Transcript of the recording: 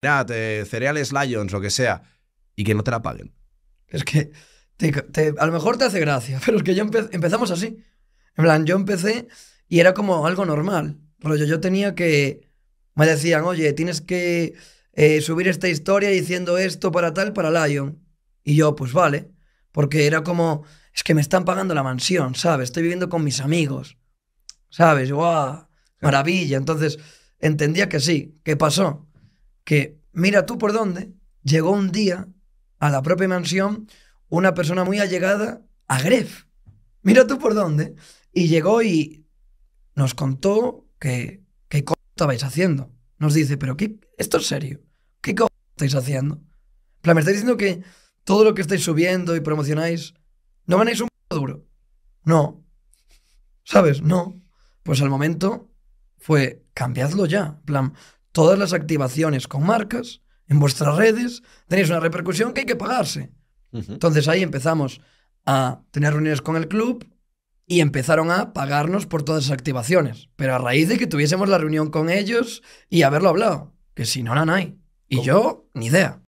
cereales Lions, lo que sea, y que no te la paguen. Es que a lo mejor te hace gracia, pero es que yo empezamos así. En plan, yo empecé y era como algo normal. pero yo tenía que. Me decían, oye, tienes que eh, subir esta historia diciendo esto para tal, para Lion. Y yo, pues vale. Porque era como, es que me están pagando la mansión, ¿sabes? Estoy viviendo con mis amigos, ¿sabes? ¡Guau! Maravilla. Entonces, entendía que sí. ¿Qué pasó? que, mira tú por dónde, llegó un día a la propia mansión una persona muy allegada a Gref. Mira tú por dónde. Y llegó y nos contó que, ¿qué co estabais haciendo? Nos dice, pero qué, esto es serio. ¿Qué co estáis haciendo? plan, me estáis diciendo que todo lo que estáis subiendo y promocionáis, no ganáis un duro. No. ¿Sabes? No. Pues al momento fue, cambiadlo ya. plan, todas las activaciones con marcas en vuestras redes, tenéis una repercusión que hay que pagarse. Entonces ahí empezamos a tener reuniones con el club y empezaron a pagarnos por todas las activaciones, pero a raíz de que tuviésemos la reunión con ellos y haberlo hablado, que si no, no hay. Y yo, ni idea.